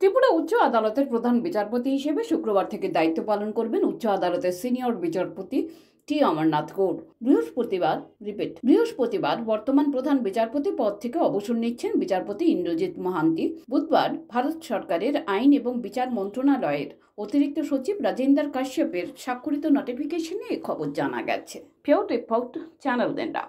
ত্রিপুরা উচ্চ আদালতের প্রধান বিচারপতি হিসেবে শুক্রবার থেকে দায়িত্ব পালন করবেন উচ্চ আদালতের সিনিয়র বিচারপতি টি অমরনাথ গৌর বৃহস্পতিবার রিপিট বৃহস্পতিবার বর্তমান প্রধান বিচারপতি পদ থেকে অবসর নিচ্ছেন বিচারপতি ইন্দ্রজিৎ মহান্তি বুধবার ভারত সরকারের আইন এবং বিচার মন্ত্রণালয়ের অতিরিক্ত সচিব রাজেন্দ্র কাশ্যপের স্বাক্ষরিত নোটিফিকেশনে এ খবর জানা গেছে ফেউট এফাউট চ্যানেল দেনরা